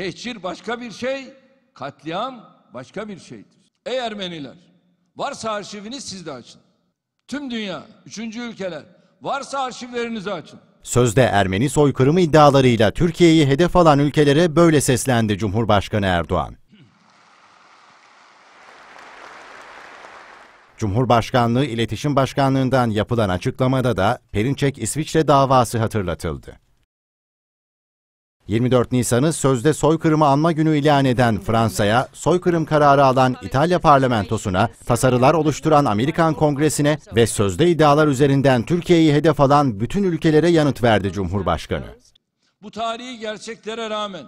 Tehcir başka bir şey, katliam başka bir şeydir. Ey Ermeniler, varsa arşiviniz siz de açın. Tüm dünya, üçüncü ülkeler, varsa arşivlerinizi açın. Sözde Ermeni soykırımı iddialarıyla Türkiye'yi hedef alan ülkelere böyle seslendi Cumhurbaşkanı Erdoğan. Cumhurbaşkanlığı İletişim Başkanlığı'ndan yapılan açıklamada da Perinçek İsviçre davası hatırlatıldı. 24 Nisan'ı sözde soykırımı anma günü ilan eden Fransa'ya, soykırım kararı alan İtalya parlamentosuna, tasarılar oluşturan Amerikan Kongresi'ne ve sözde iddialar üzerinden Türkiye'yi hedef alan bütün ülkelere yanıt verdi Cumhurbaşkanı. Bu tarihi gerçeklere rağmen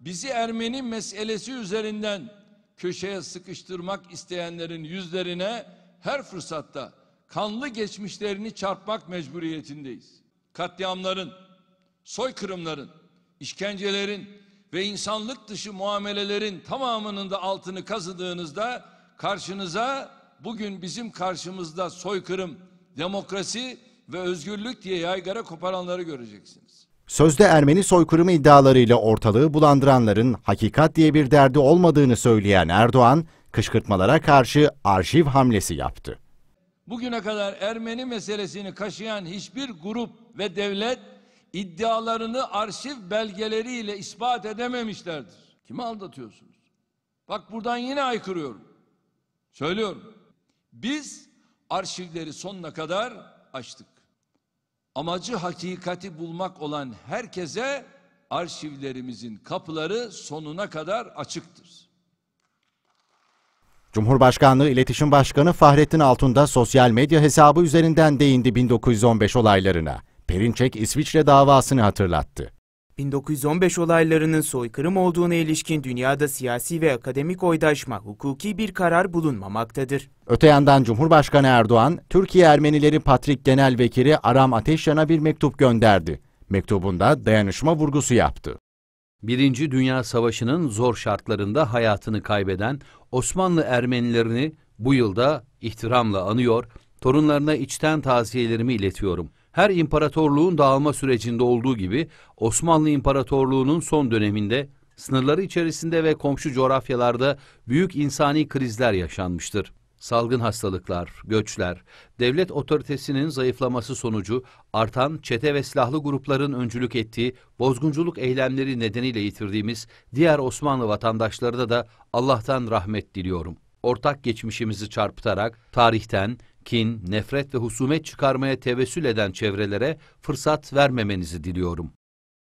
bizi Ermeni meselesi üzerinden köşeye sıkıştırmak isteyenlerin yüzlerine her fırsatta kanlı geçmişlerini çarpmak mecburiyetindeyiz. Katliamların, soykırımların, işkencelerin ve insanlık dışı muamelelerin tamamının da altını kazıdığınızda karşınıza bugün bizim karşımızda soykırım, demokrasi ve özgürlük diye yaygara koparanları göreceksiniz. Sözde Ermeni soykırımı iddialarıyla ortalığı bulandıranların hakikat diye bir derdi olmadığını söyleyen Erdoğan, kışkırtmalara karşı arşiv hamlesi yaptı. Bugüne kadar Ermeni meselesini kaşıyan hiçbir grup ve devlet iddialarını arşiv belgeleriyle ispat edememişlerdir. Kimi aldatıyorsunuz? Bak buradan yine aykırıyorum. Söylüyorum. Biz arşivleri sonuna kadar açtık. Amacı hakikati bulmak olan herkese arşivlerimizin kapıları sonuna kadar açıktır. Cumhurbaşkanlığı İletişim Başkanı Fahrettin Altun da sosyal medya hesabı üzerinden değindi 1915 olaylarına. Perinçek İsviçre davasını hatırlattı. 1915 olaylarının soykırım olduğuna ilişkin dünyada siyasi ve akademik oydaşma hukuki bir karar bulunmamaktadır. Öte yandan Cumhurbaşkanı Erdoğan, Türkiye Ermenileri Patrik Genel Vekili Aram Ateşyan'a bir mektup gönderdi. Mektubunda dayanışma vurgusu yaptı. Birinci Dünya Savaşı'nın zor şartlarında hayatını kaybeden Osmanlı Ermenilerini bu yılda ihtiramla anıyor, torunlarına içten taziyelerimi iletiyorum.'' her imparatorluğun dağılma sürecinde olduğu gibi Osmanlı İmparatorluğu'nun son döneminde sınırları içerisinde ve komşu coğrafyalarda büyük insani krizler yaşanmıştır. Salgın hastalıklar, göçler, devlet otoritesinin zayıflaması sonucu artan çete ve silahlı grupların öncülük ettiği bozgunculuk eylemleri nedeniyle yitirdiğimiz diğer Osmanlı vatandaşları da Allah'tan rahmet diliyorum. Ortak geçmişimizi çarpıtarak tarihten, kin, nefret ve husumet çıkarmaya tevessül eden çevrelere fırsat vermemenizi diliyorum.